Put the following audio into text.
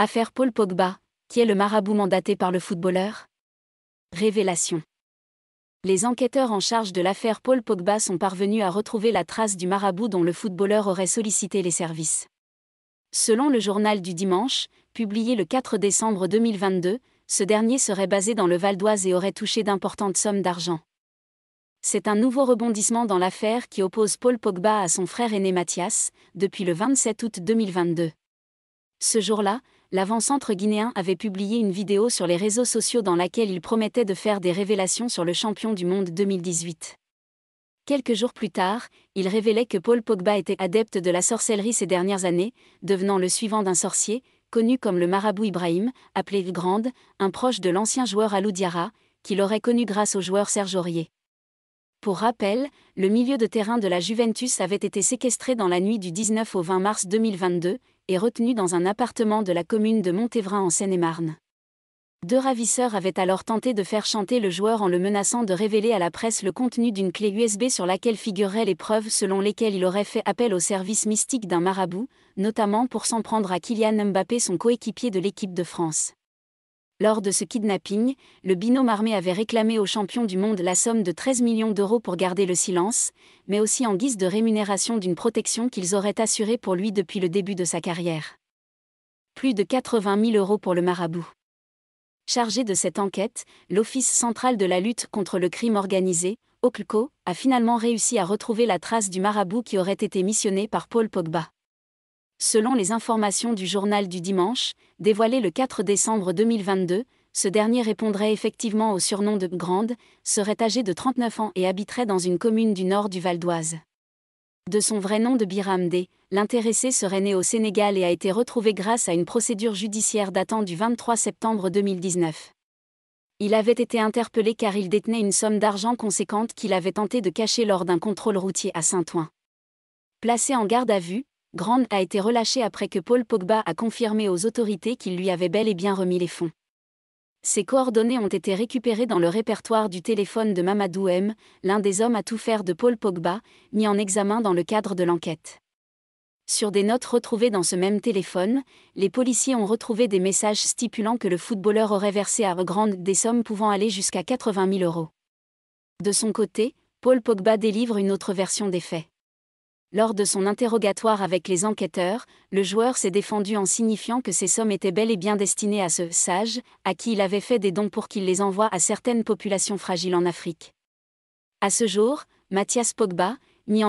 Affaire Paul Pogba, qui est le marabout mandaté par le footballeur Révélation. Les enquêteurs en charge de l'affaire Paul Pogba sont parvenus à retrouver la trace du marabout dont le footballeur aurait sollicité les services. Selon le journal du dimanche, publié le 4 décembre 2022, ce dernier serait basé dans le Val d'Oise et aurait touché d'importantes sommes d'argent. C'est un nouveau rebondissement dans l'affaire qui oppose Paul Pogba à son frère aîné Mathias, depuis le 27 août 2022. Ce jour-là, l'avant-centre guinéen avait publié une vidéo sur les réseaux sociaux dans laquelle il promettait de faire des révélations sur le champion du monde 2018. Quelques jours plus tard, il révélait que Paul Pogba était adepte de la sorcellerie ces dernières années, devenant le suivant d'un sorcier, connu comme le marabout Ibrahim, appelé Grande, un proche de l'ancien joueur Alou Diarra, qu'il aurait connu grâce au joueur Serge Aurier. Pour rappel, le milieu de terrain de la Juventus avait été séquestré dans la nuit du 19 au 20 mars 2022, et retenu dans un appartement de la commune de Montévrain en Seine-et-Marne. Deux ravisseurs avaient alors tenté de faire chanter le joueur en le menaçant de révéler à la presse le contenu d'une clé USB sur laquelle figuraient les preuves selon lesquelles il aurait fait appel au service mystique d'un marabout, notamment pour s'en prendre à Kylian Mbappé son coéquipier de l'équipe de France. Lors de ce kidnapping, le binôme armé avait réclamé aux champions du monde la somme de 13 millions d'euros pour garder le silence, mais aussi en guise de rémunération d'une protection qu'ils auraient assurée pour lui depuis le début de sa carrière. Plus de 80 000 euros pour le marabout. Chargé de cette enquête, l'Office central de la lutte contre le crime organisé, OCLCO, a finalement réussi à retrouver la trace du marabout qui aurait été missionné par Paul Pogba selon les informations du journal du dimanche, dévoilé le 4 décembre 2022, ce dernier répondrait effectivement au surnom de Grande, serait âgé de 39 ans et habiterait dans une commune du nord du Val d'Oise. De son vrai nom de Biram D, l'intéressé serait né au Sénégal et a été retrouvé grâce à une procédure judiciaire datant du 23 septembre 2019. Il avait été interpellé car il détenait une somme d'argent conséquente qu'il avait tenté de cacher lors d'un contrôle routier à Saint-Ouen. Placé en garde à vue, Grande a été relâché après que Paul Pogba a confirmé aux autorités qu'il lui avait bel et bien remis les fonds. Ses coordonnées ont été récupérées dans le répertoire du téléphone de Mamadou M, l'un des hommes à tout faire de Paul Pogba, mis en examen dans le cadre de l'enquête. Sur des notes retrouvées dans ce même téléphone, les policiers ont retrouvé des messages stipulant que le footballeur aurait versé à Grande des sommes pouvant aller jusqu'à 80 000 euros. De son côté, Paul Pogba délivre une autre version des faits. Lors de son interrogatoire avec les enquêteurs, le joueur s'est défendu en signifiant que ces sommes étaient bel et bien destinées à ce sage, à qui il avait fait des dons pour qu'il les envoie à certaines populations fragiles en Afrique. À ce jour, Mathias Pogba, mis en